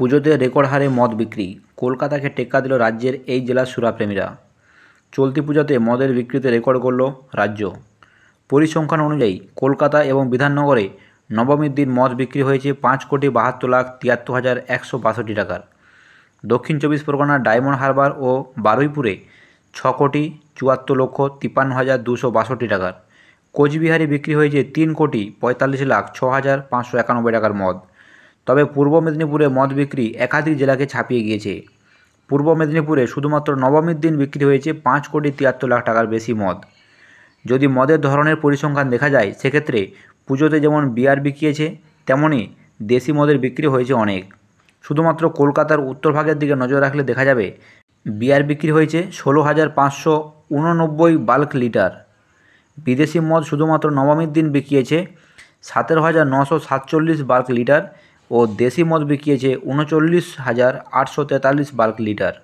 পুজোতে রেকর্ড হারে মদ বিক্রি কলকাতাকে টেক্কা দিল রাজ্যের এই জেলার সুরাপ্রেমীরা চলতি পুজোতে মদের বিক্রিতে রেকর্ড করল রাজ্য পরিসংখ্যান অনুযায়ী কলকাতা এবং বিধাননগরে নবমীর দিন মদ বিক্রি হয়েছে পাঁচ কোটি বাহাত্তর লাখ তিয়াত্তর হাজার একশো বাষট্টি টাকার দক্ষিণ চব্বিশ পরগনার ডায়মন্ড হারবার ও বারুইপুরে ছ কোটি চুয়াত্তর লক্ষ তিপ্পান্ন হাজার দুশো বাষট্টি টাকার কোচবিহারে বিক্রি হয়েছে তিন কোটি পঁয়তাল্লিশ লাখ ছ হাজার পাঁচশো একানব্বই টাকার মদ তবে পূর্ব মেদিনীপুরে মদ বিক্রি একাধিক জেলাকে ছাপিয়ে গিয়েছে পূর্ব মেদিনীপুরে শুধুমাত্র নবমীর দিন বিক্রি হয়েছে পাঁচ কোটি তিয়াত্তর লাখ টাকার বেশি মদ যদি মদের ধরনের পরিসংখ্যান দেখা যায় সেক্ষেত্রে পুজোতে যেমন বিয়ার বিকিয়েছে তেমনই দেশি মদের বিক্রি হয়েছে অনেক শুধুমাত্র কলকাতার উত্তর ভাগের দিকে নজর রাখলে দেখা যাবে বিয়ার বিক্রি হয়েছে ষোলো হাজার পাঁচশো উননব্বই বাল্ক লিটার বিদেশি মদ শুধুমাত্র নবমীর দিন বিকিয়েছে সতেরো হাজার নশো সাতচল্লিশ বাল্ক লিটার ও দেশি মদ বিকিয়েছে উনচল্লিশ হাজার আটশো তেতাল্লিশ বাল্ক লিটার